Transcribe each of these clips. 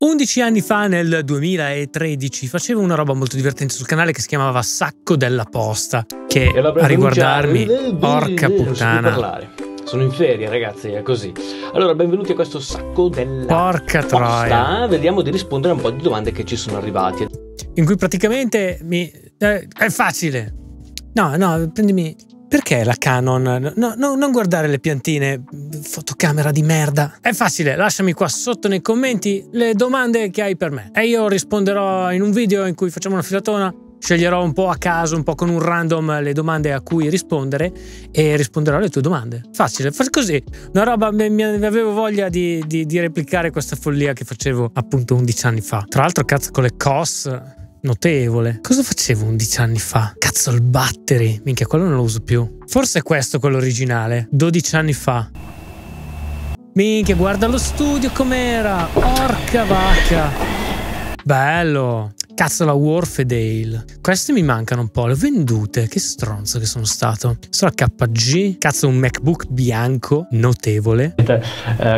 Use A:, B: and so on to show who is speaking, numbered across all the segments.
A: 11 anni fa, nel 2013, facevo una roba molto divertente sul canale che si chiamava Sacco della Posta, che a riguardarmi, porca puttana. Sono in ferie, ragazzi, è così. Allora, benvenuti a questo sacco della Porca posta. troia. Eh, vediamo di rispondere a un po' di domande che ci sono arrivate. In cui praticamente mi... Eh, è facile. No, no, prendimi perché la Canon? No, no, non guardare le piantine, fotocamera di merda. È facile, lasciami qua sotto nei commenti le domande che hai per me e io risponderò in un video in cui facciamo una filatona. Sceglierò un po' a caso, un po' con un random le domande a cui rispondere e risponderò alle tue domande. Facile, far così. Una roba, mi, mi avevo voglia di, di, di replicare questa follia che facevo appunto 11 anni fa. Tra l'altro, cazzo, con le COS notevole. Cosa facevo 11 anni fa? Cazzo il battery, minchia quello non lo uso più. Forse è questo quello originale, 12 anni fa. Minchia, guarda lo studio com'era! Porca vacca! Bello! Cazzo la Wharf e Dale. Queste mi mancano un po', le ho vendute, che stronzo che sono stato. Sono a KG, cazzo un MacBook bianco, notevole. Eh,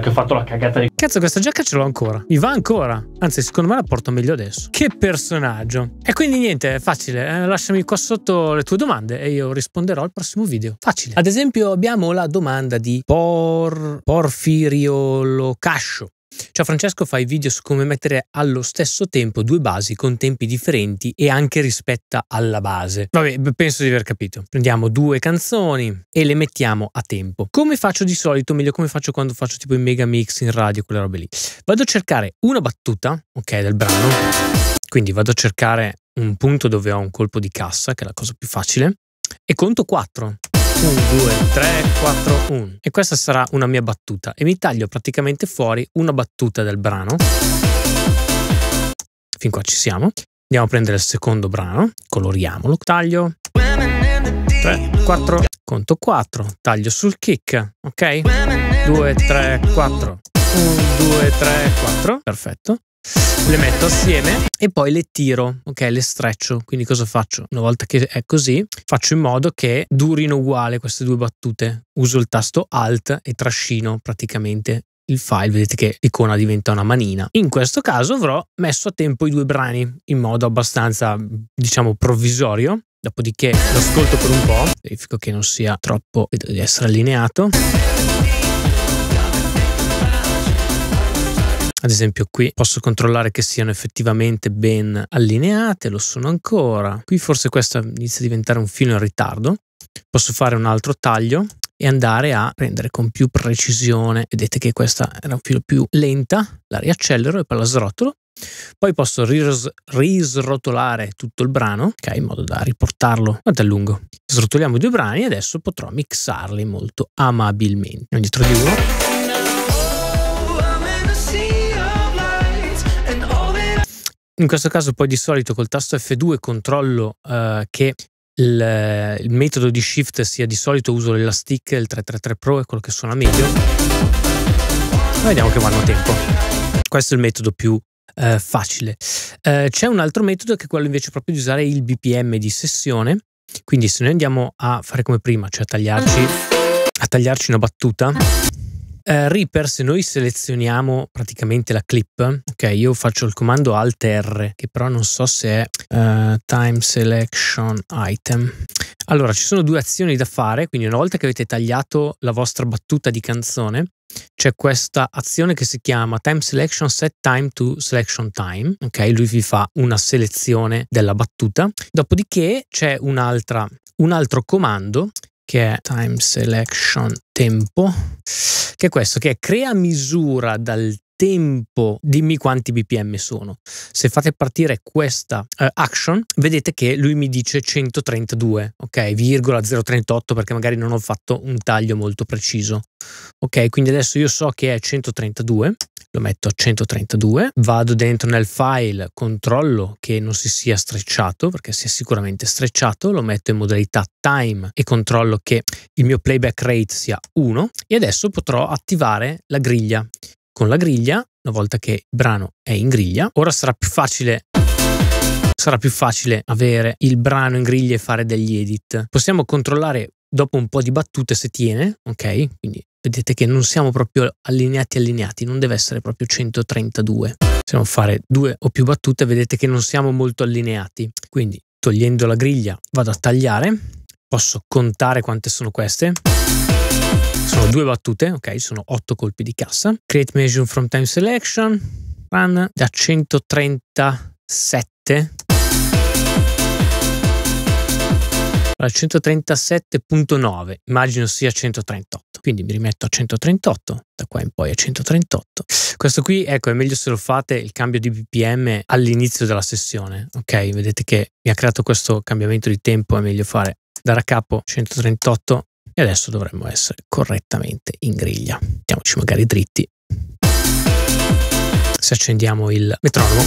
A: che ho fatto la cagata di... Cazzo questa giacca ce l'ho ancora, mi va ancora. Anzi secondo me la porto meglio adesso. Che personaggio. E quindi niente, è facile, eh, lasciami qua sotto le tue domande e io risponderò al prossimo video. Facile. Ad esempio abbiamo la domanda di Por... Porfirio Locascio Ciao Francesco fai video su come mettere allo stesso tempo due basi con tempi differenti e anche rispetto alla base. Vabbè, penso di aver capito. Prendiamo due canzoni e le mettiamo a tempo. Come faccio di solito, meglio come faccio quando faccio tipo i mega mix in radio, quelle robe lì. Vado a cercare una battuta, ok, del brano. Quindi vado a cercare un punto dove ho un colpo di cassa, che è la cosa più facile, e conto 4. 1, 2, 3, 4, 1. E questa sarà una mia battuta e mi taglio praticamente fuori una battuta del brano. Fin qua ci siamo. Andiamo a prendere il secondo brano, coloriamolo, taglio. 3, 4, conto 4, taglio sul kick, ok? 2, 3, 4. 1, 2, 3, 4. Perfetto le metto assieme e poi le tiro, ok? Le streccio. Quindi cosa faccio? Una volta che è così, faccio in modo che durino uguale queste due battute. Uso il tasto Alt e trascino praticamente il file, vedete che l'icona diventa una manina. In questo caso avrò messo a tempo i due brani in modo abbastanza, diciamo, provvisorio. Dopodiché lo ascolto per un po', verifico che non sia troppo, vedo di essere allineato. Ad esempio qui posso controllare che siano effettivamente ben allineate, lo sono ancora. Qui forse questo inizia a diventare un filo in ritardo. Posso fare un altro taglio e andare a prendere con più precisione. Vedete che questa era un filo più lenta, la riaccelero e poi la srotolo. Poi posso ris risrotolare tutto il brano, ok, in modo da riportarlo quanto è lungo. Srotoliamo i due brani e adesso potrò mixarli molto amabilmente. andiamo dietro di uno. In questo caso poi di solito col tasto F2 controllo eh, che il, il, metodo di shift sia di solito uso l'Elastic, il 333 Pro è quello che suona meglio.
B: Ma vediamo che vanno a tempo.
A: Questo è il metodo più eh, facile. Eh, c'è un altro metodo che è quello invece proprio di usare il BPM di sessione. Quindi se noi andiamo a fare come prima, cioè a tagliarci, a tagliarci una battuta eh, Reaper, se noi selezioniamo praticamente la clip, ok, io faccio il comando Alt R, che però non so se è uh, Time Selection Item. Allora, ci sono due azioni da fare, quindi una volta che avete tagliato la vostra battuta di canzone, c'è questa azione che si chiama time selection set time to selection time, ok? Lui vi fa una selezione della battuta. Dopodiché c'è un altro comando che è time selection tempo che è questo, che è crea misura dal tempo dimmi quanti bpm sono. Se fate partire questa uh, action, vedete che lui mi dice 132, ok, virgola 038 perché magari non ho fatto un taglio molto preciso. Ok, quindi adesso io so che è 132, lo metto a 132, vado dentro nel file, controllo che non si sia strecciato, perché si è sicuramente strecciato, lo metto in modalità time e controllo che il mio playback rate sia 1 e adesso potrò attivare la griglia con la griglia, una volta che il brano è in griglia, ora sarà più facile sarà più facile avere il brano in griglia e fare degli edit. Possiamo controllare dopo un po' di battute se tiene, ok? Quindi vedete che non siamo proprio allineati allineati, non deve essere proprio 132. Possiamo fare due o più battute, vedete che non siamo molto allineati. Quindi togliendo la griglia vado a tagliare, posso contare quante sono queste sono due battute, ok, sono otto colpi di cassa. Create measure from time selection, run da 137. Allora, 137.9, immagino sia 138, quindi mi rimetto a 138, da qua in poi a 138. Questo qui, ecco, è meglio se lo fate il cambio di BPM all'inizio della sessione, ok? Vedete che mi ha creato questo cambiamento di tempo, è meglio fare da a capo 138 e adesso dovremmo essere correttamente in griglia. Mettiamoci magari dritti. Se accendiamo il metronomo,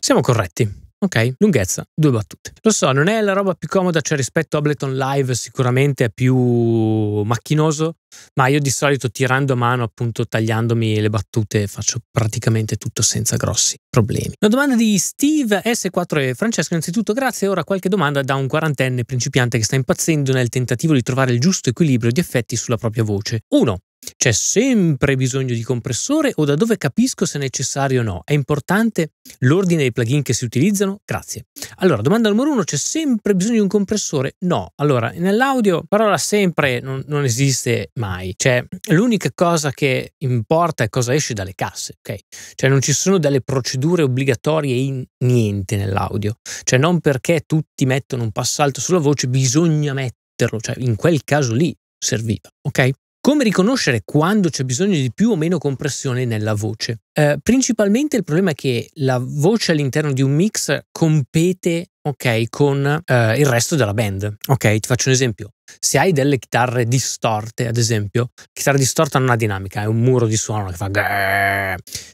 A: siamo corretti. Ok, lunghezza, due battute. Lo so, non è la roba più comoda, cioè rispetto a Ableton Live sicuramente è più macchinoso, ma io di solito tirando a mano, appunto tagliandomi le battute, faccio praticamente tutto senza grossi problemi. Una domanda di Steve S4 e Francesco, innanzitutto grazie, ora qualche domanda da un quarantenne principiante che sta impazzendo nel tentativo di trovare il giusto equilibrio di effetti sulla propria voce. 1. C'è sempre bisogno di compressore o da dove capisco se è necessario o no? È importante l'ordine dei plugin che si utilizzano? Grazie. Allora, domanda numero uno, c'è sempre bisogno di un compressore? No. Allora, nell'audio parola sempre non, non esiste mai. Cioè, l'unica cosa che importa è cosa esce dalle casse, ok? Cioè, non ci sono delle procedure obbligatorie in niente nell'audio. Cioè, non perché tutti mettono un passalto sulla voce bisogna metterlo, cioè in quel caso lì serviva, ok? Come riconoscere quando c'è bisogno di più o meno compressione nella voce? Eh, principalmente il problema è che la voce all'interno di un mix compete ok, con eh, il resto della band. Ok, ti faccio un esempio. Se hai delle chitarre distorte, ad esempio, la chitarra distorta non ha dinamica, è un muro di suono che fa.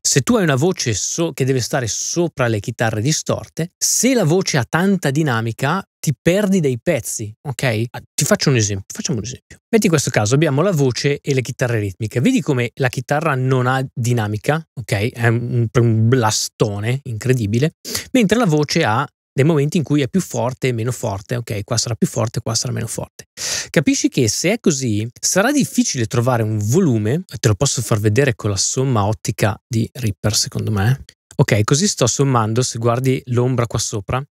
A: Se tu hai una voce so che deve stare sopra le chitarre distorte, se la voce ha tanta dinamica, ti perdi dei pezzi, ok? Ah, ti faccio un esempio, facciamo un esempio. Metti in questo caso abbiamo la voce e le chitarre ritmiche. Vedi come la chitarra non ha dinamica, ok? È un, un blastone incredibile, mentre la voce ha dei momenti in cui è più forte e meno forte, ok, qua sarà più forte, qua sarà meno forte. Capisci che se è così sarà difficile trovare un volume, te lo posso far vedere con la somma ottica di Ripper secondo me. Ok, così sto sommando, se guardi l'ombra qua sopra,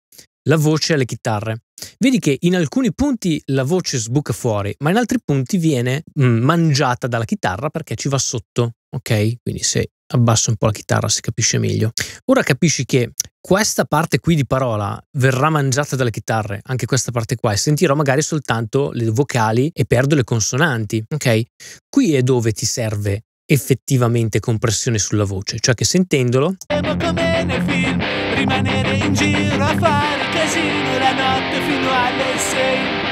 A: la voce alle chitarre. Vedi che in alcuni punti la voce sbuca fuori, ma in altri punti viene mm, mangiata dalla chitarra perché ci va sotto, ok? Quindi se abbasso un po' la chitarra si capisce meglio. Ora capisci che questa parte qui di parola verrà mangiata dalle chitarre, anche questa parte qua, e sentirò magari soltanto le vocali e perdo le consonanti, ok? Qui è dove ti serve effettivamente compressione sulla voce, cioè che sentendolo... come nel film, rimanere in giro a fare casino la notte fino alle 6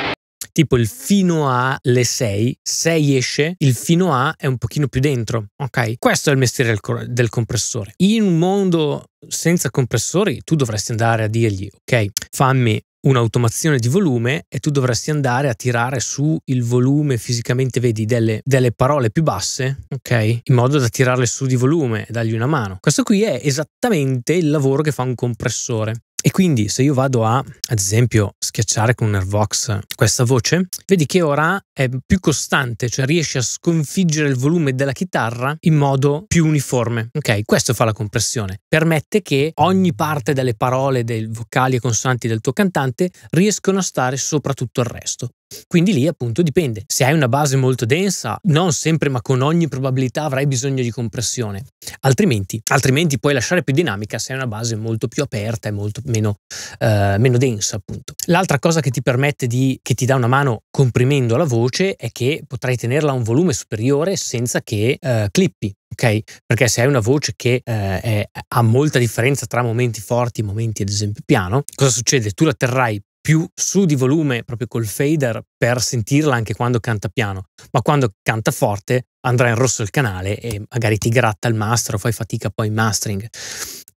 A: tipo il fino a le 6, 6 esce, il fino a è un pochino più dentro, ok? Questo è il mestiere del, del compressore. In un mondo senza compressori tu dovresti andare a dirgli, ok, fammi un'automazione di volume e tu dovresti andare a tirare su il volume fisicamente, vedi, delle, delle, parole più basse, ok? In modo da tirarle su di volume e dargli una mano. Questo qui è esattamente il lavoro che fa un compressore. E quindi se io vado a, ad esempio, schiacciare con un Airvox questa voce, vedi che ora è più costante, cioè riesce a sconfiggere il volume della chitarra in modo più uniforme. Ok, questo fa la compressione. Permette che ogni parte delle parole, dei vocali e consonanti del tuo cantante riescono a stare sopra tutto il resto. Quindi lì appunto dipende. Se hai una base molto densa, non sempre ma con ogni probabilità avrai bisogno di compressione, altrimenti, altrimenti puoi lasciare più dinamica se hai una base molto più aperta e molto meno, eh, meno densa appunto. L'altra cosa che ti permette di, che ti dà una mano comprimendo la voce è che potrai tenerla a un volume superiore senza che eh, clippi. Okay? Perché se hai una voce che eh, è, ha molta differenza tra momenti forti e momenti ad esempio piano, cosa succede? Tu la terrai più su di volume proprio col fader per sentirla anche quando canta piano, ma quando canta forte andrà in rosso il canale e magari ti gratta il master o fai fatica poi in mastering.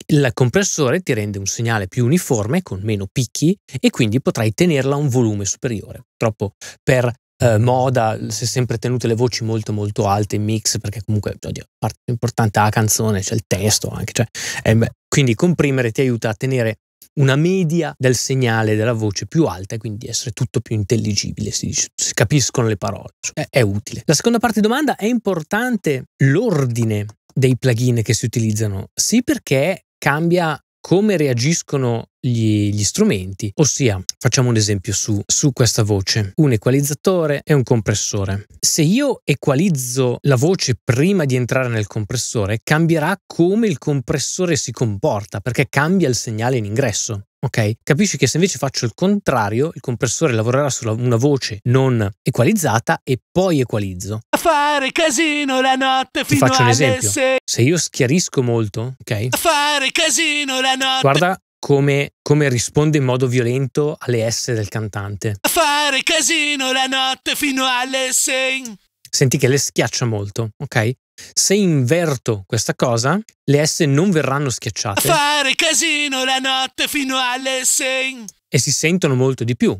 A: Il compressore ti rende un segnale più uniforme con meno picchi e quindi potrai tenerla a un volume superiore. Purtroppo per eh, moda si è sempre tenute le voci molto molto alte in mix perché comunque oddio, parte importante la canzone, c'è il testo anche, cioè, eh, quindi comprimere ti aiuta a tenere una media del segnale della voce più alta e quindi essere tutto più intelligibile, si dice, si capiscono le parole, è, è utile. La seconda parte di domanda è importante l'ordine dei plugin che si utilizzano? Sì perché cambia come reagiscono gli, gli, strumenti, ossia facciamo un esempio su, su questa voce, un equalizzatore e un compressore. Se io equalizzo la voce prima di entrare nel compressore, cambierà come il compressore si comporta, perché cambia il segnale in ingresso. Ok? Capisci che se invece faccio il contrario, il compressore lavorerà sulla una voce non equalizzata e poi equalizzo fare casino la notte fino Ti faccio un esempio. Se... se io schiarisco molto, ok? fare casino la notte. Guarda come, come, risponde in modo violento alle S del cantante. A fare casino la notte fino alle 6. Senti che le schiaccia molto, ok? Se inverto questa cosa, le S non verranno schiacciate. A fare casino la notte fino alle 6. E si sentono molto di più,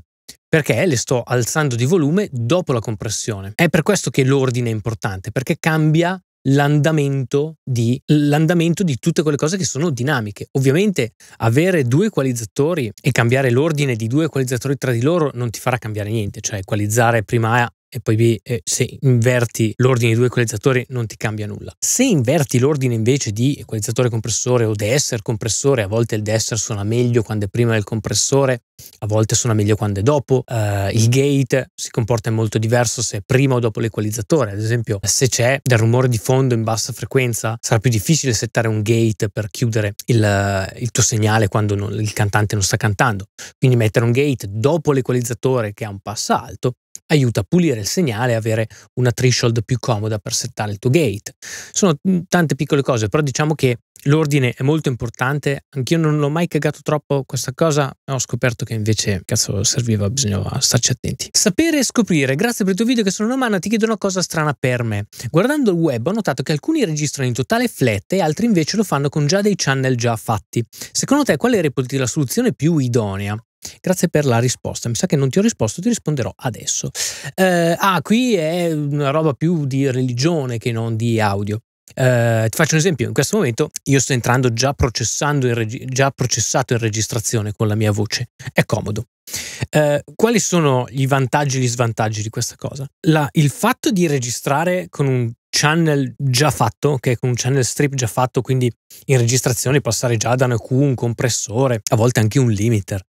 A: perché le sto alzando di volume dopo la compressione. È per questo che l'ordine è importante, perché cambia L'andamento di, l'andamento di, tutte quelle cose che sono dinamiche. Ovviamente avere due equalizzatori e cambiare l'ordine di due equalizzatori tra di loro non ti farà cambiare niente, cioè equalizzare prima A e poi eh, se inverti l'ordine di due equalizzatori non ti cambia nulla. Se inverti l'ordine invece di equalizzatore compressore o DSR compressore, a volte il DSR suona meglio quando è prima del compressore, a volte suona meglio quando è dopo, uh, il gate si comporta in molto diverso se è prima o dopo l'equalizzatore, ad esempio se c'è del rumore di fondo in bassa frequenza sarà più difficile settare un gate per chiudere il, il tuo segnale quando non, il cantante non sta cantando, quindi mettere un gate dopo l'equalizzatore che ha un passo alto aiuta a pulire il segnale e avere una threshold più comoda per settare il tuo gate. Sono tante piccole cose, però diciamo che l'ordine è molto importante. Anch'io non l'ho mai cagato troppo questa cosa, ho scoperto che invece cazzo serviva, bisognava starci attenti. Sapere e scoprire. Grazie per il tuo video che sono una mano ti chiedo una cosa strana per me. Guardando il web ho notato che alcuni registrano in totale flat e altri invece lo fanno con già dei channel già fatti. Secondo te quale reputi la soluzione più idonea? Grazie per la risposta. Mi sa che non ti ho risposto, ti risponderò adesso. Eh, ah, qui è una roba più di religione che non di audio. Eh, ti faccio un esempio, in questo momento io sto entrando già, reg- già processato in registrazione con la mia voce, è comodo. Eh, quali sono i vantaggi e gli svantaggi di questa cosa? La, il fatto di registrare con un channel già fatto, che è un channel strip già fatto, quindi in registrazione passare già da una Q, un compressore, a volte anche un limiter.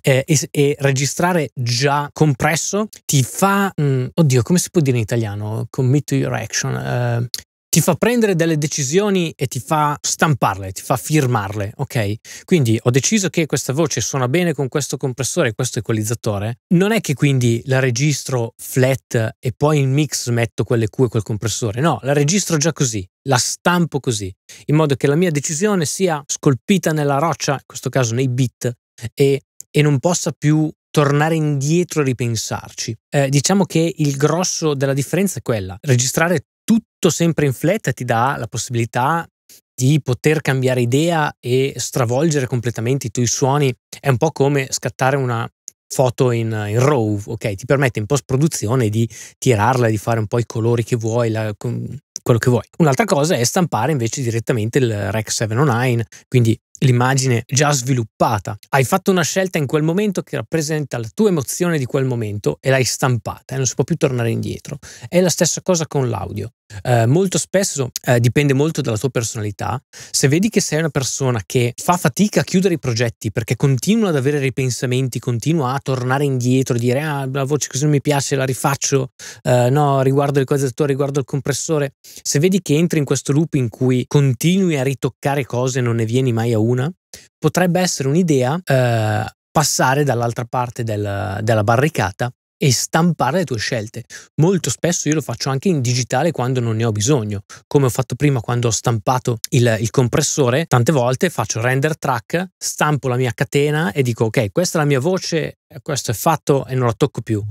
A: Eh, e, e, registrare già compresso ti fa, mh, mm, oddio, come si può dire in italiano? Commit to your action. Eh, ti fa prendere delle decisioni e ti fa stamparle, ti fa firmarle, ok? Quindi ho deciso che questa voce suona bene con questo compressore e questo equalizzatore. Non è che quindi la registro flat e poi in mix metto quelle Q e quel compressore, no, la registro già così, la stampo così, in modo che la mia decisione sia scolpita nella roccia, in questo caso nei bit, e, e non possa più tornare indietro e ripensarci. Eh, diciamo che il grosso della differenza è quella, registrare tutto sempre in flat ti dà la possibilità di poter cambiare idea e stravolgere completamente i tuoi suoni. È un po' come scattare una foto in, in RAW, ok? Ti permette in post-produzione di tirarla, di fare un po' i colori che vuoi, la, quello che vuoi. Un'altra cosa è stampare invece direttamente il Rec 709, quindi l'immagine già sviluppata. Hai fatto una scelta in quel momento che rappresenta la tua emozione di quel momento e l'hai stampata e non si può più tornare indietro. È la stessa cosa con l'audio. Eh, molto spesso eh, dipende molto dalla tua personalità. Se vedi che sei una persona che fa fatica a chiudere i progetti perché continua ad avere ripensamenti, continua a tornare indietro, dire ah, la voce così non mi piace, la rifaccio, eh, no, riguardo il quadratore, riguardo il compressore. Se vedi che entri in questo loop in cui continui a ritoccare cose e non ne vieni mai a uno, una, potrebbe essere un'idea eh, passare dall'altra parte del, della barricata e stampare le tue scelte. Molto spesso io lo faccio anche in digitale quando non ne ho bisogno, come ho fatto prima quando ho stampato il, il, compressore, tante volte faccio render track, stampo la mia catena e dico ok, questa è la mia voce, questo è fatto e non la tocco più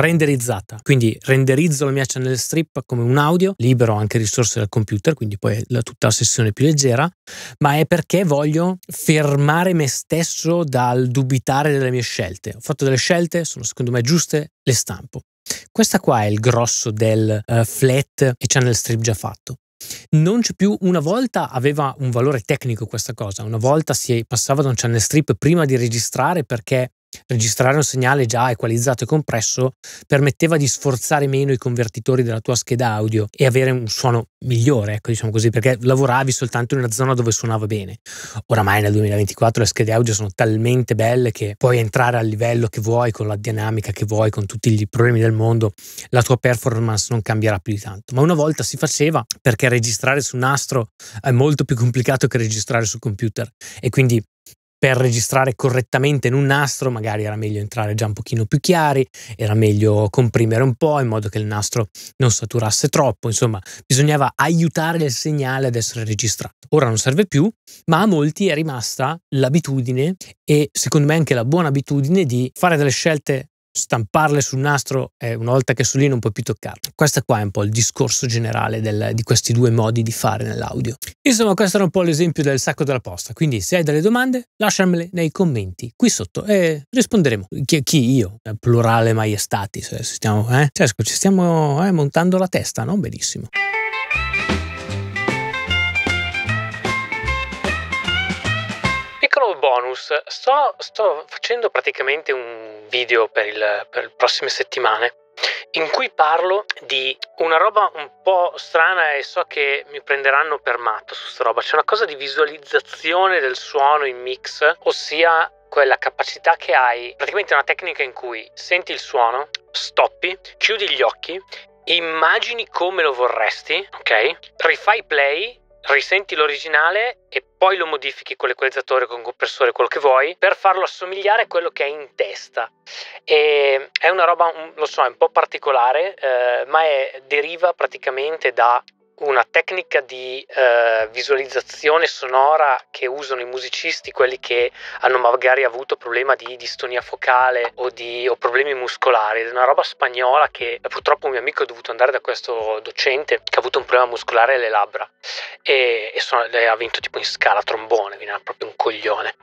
A: renderizzata. Quindi renderizzo la mia channel strip come un audio, libero anche risorse dal computer, quindi poi la, tutta la sessione più leggera, ma è perché voglio fermare me stesso dal dubitare delle mie scelte. Ho fatto delle scelte, sono secondo me giuste, le stampo. Questa qua è il grosso del uh, flat e channel strip già fatto. Non c'è più, una volta aveva un valore tecnico questa cosa, una volta si passava da un channel strip prima di registrare perché Registrare un segnale già equalizzato e compresso permetteva di sforzare meno i convertitori della tua scheda audio e avere un suono migliore, ecco diciamo così, perché lavoravi soltanto in una zona dove suonava bene. Oramai nel 2024 le schede audio sono talmente belle che puoi entrare al livello che vuoi, con la dinamica che vuoi, con tutti i problemi del mondo, la tua performance non cambierà più di tanto. Ma una volta si faceva perché registrare su un nastro è molto più complicato che registrare sul computer e quindi per registrare correttamente in un nastro magari era meglio entrare già un pochino più chiari, era meglio comprimere un po' in modo che il nastro non saturasse troppo, insomma bisognava aiutare il segnale ad essere registrato. Ora non serve più, ma a molti è rimasta l'abitudine e secondo me anche la buona abitudine di fare delle scelte stamparle sul nastro e eh, una volta che sono lì non puoi più toccarle. Questo qua è un po' il discorso generale del, di questi due modi di fare nell'audio. Insomma, questo era un po' l'esempio del sacco della posta, quindi se hai delle domande lasciamele nei commenti qui sotto e risponderemo. Chi, chi io? Eh, plurale maiestati, se stiamo, eh? cioè, ci stiamo eh, montando la testa, no? benissimo. bonus, sto, sto facendo praticamente un video per, il, per le prossime settimane in cui parlo di una roba un po' strana e so che mi prenderanno per matto su sta roba, c'è una cosa di visualizzazione del suono in mix, ossia quella capacità che hai, praticamente una tecnica in cui senti il suono, stoppi, chiudi gli occhi, immagini come lo vorresti, ok? Rifai play risenti l'originale e poi lo modifichi con l'equalizzatore, con il compressore, quello che vuoi, per farlo assomigliare a quello che hai in testa. E è una roba, lo so, è un po' particolare, eh, ma è, deriva praticamente da una tecnica di eh, visualizzazione sonora che usano i musicisti, quelli che hanno magari avuto problema di distonia focale o, di, o problemi muscolari. è una roba spagnola che eh, purtroppo un mio amico è dovuto andare da questo docente che ha avuto un problema muscolare alle labbra e, e sono, ha vinto tipo in scala trombone, quindi era proprio un coglione.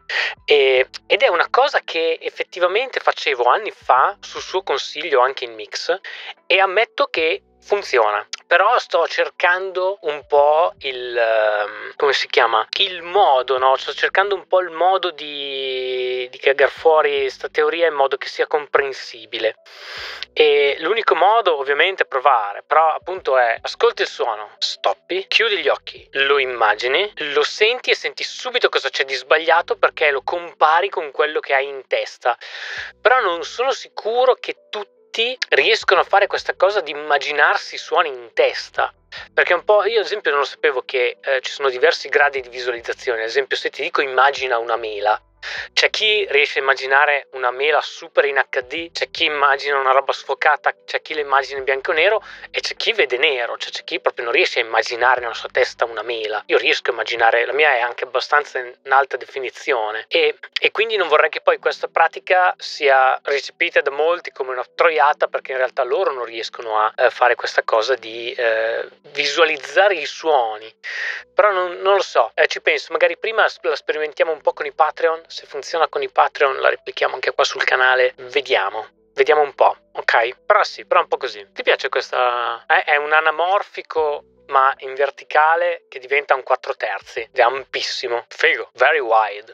A: E, ed è una cosa che effettivamente facevo anni fa sul suo consiglio anche in mix e ammetto che funziona. Però sto cercando un po' il ehm, come si chiama? Il modo, no? Sto cercando un po' il modo di, di cagar fuori questa teoria in modo che sia comprensibile. E l'unico modo, ovviamente, è provare. Però appunto è ascolti il suono, stoppi, chiudi gli occhi, lo immagini, lo senti e senti subito cosa c'è di sbagliato perché lo compari con quello che hai in testa. Però non sono sicuro che tutti tutti riescono a fare questa cosa di immaginarsi suoni in testa. Perché un po' io ad esempio non lo sapevo che eh, ci sono diversi gradi di visualizzazione, ad esempio se ti dico immagina una mela, c'è chi riesce a immaginare una mela super in HD, c'è chi immagina una roba sfocata, c'è chi le immagina in bianco e nero e c'è chi vede nero, cioè c'è chi proprio non riesce a immaginare nella sua testa una mela. Io riesco a immaginare, la mia è anche abbastanza in alta definizione e, e quindi non vorrei che poi questa pratica sia recepita da molti come una troiata perché in realtà loro non riescono a eh, fare questa cosa di eh, visualizzare i suoni. Però non, non lo so, eh, ci penso, magari prima la sperimentiamo un po' con i Patreon se funziona con i Patreon la replichiamo anche qua sul canale, vediamo. Vediamo un po', ok? Però sì, però un po' così. Ti piace questa... Eh, è un anamorfico ma in verticale che diventa un 4 terzi è ampissimo. Figo, very wide.